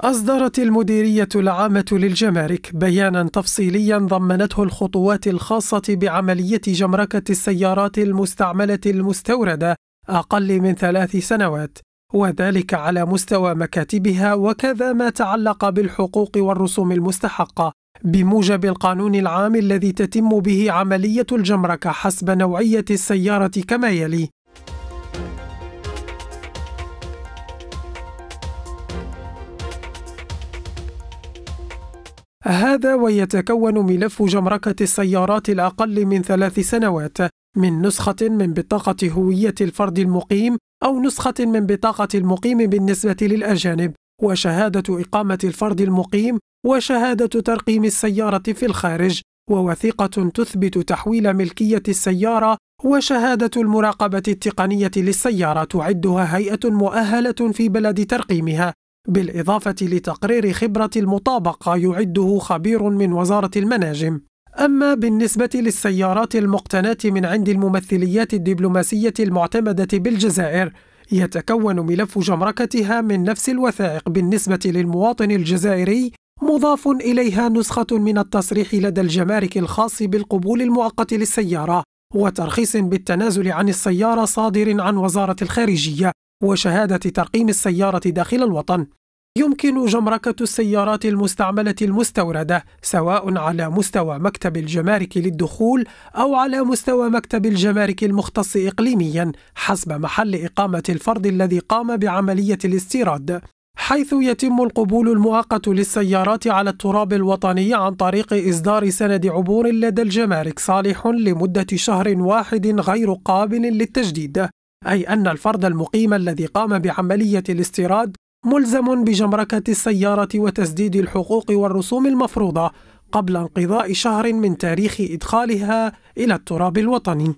أصدرت المديرية العامة للجمارك بيانا تفصيليا ضمنته الخطوات الخاصة بعملية جمركة السيارات المستعملة المستوردة أقل من ثلاث سنوات وذلك على مستوى مكاتبها وكذا ما تعلق بالحقوق والرسوم المستحقة بموجب القانون العام الذي تتم به عملية الجمركة حسب نوعية السيارة كما يلي هذا ويتكون ملف جمركة السيارات الأقل من ثلاث سنوات من نسخة من بطاقة هوية الفرد المقيم أو نسخة من بطاقة المقيم بالنسبة للأجانب وشهادة إقامة الفرد المقيم وشهادة ترقيم السيارة في الخارج ووثيقة تثبت تحويل ملكية السيارة وشهادة المراقبة التقنية للسيارة تعدها هيئة مؤهلة في بلد ترقيمها بالإضافة لتقرير خبرة المطابقة يعده خبير من وزارة المناجم أما بالنسبة للسيارات المقتناة من عند الممثليات الدبلوماسية المعتمدة بالجزائر يتكون ملف جمركتها من نفس الوثائق بالنسبة للمواطن الجزائري مضاف إليها نسخة من التصريح لدى الجمارك الخاص بالقبول المؤقت للسيارة وترخيص بالتنازل عن السيارة صادر عن وزارة الخارجية وشهادة ترقيم السيارة داخل الوطن يمكن جمركة السيارات المستعملة المستوردة سواء على مستوى مكتب الجمارك للدخول أو على مستوى مكتب الجمارك المختص إقليميا حسب محل إقامة الفرد الذي قام بعملية الاستيراد حيث يتم القبول المؤقت للسيارات على التراب الوطني عن طريق إصدار سند عبور لدى الجمارك صالح لمدة شهر واحد غير قابل للتجديد أي أن الفرد المقيم الذي قام بعملية الاستيراد ملزم بجمركة السيارة وتسديد الحقوق والرسوم المفروضة قبل انقضاء شهر من تاريخ إدخالها إلى التراب الوطني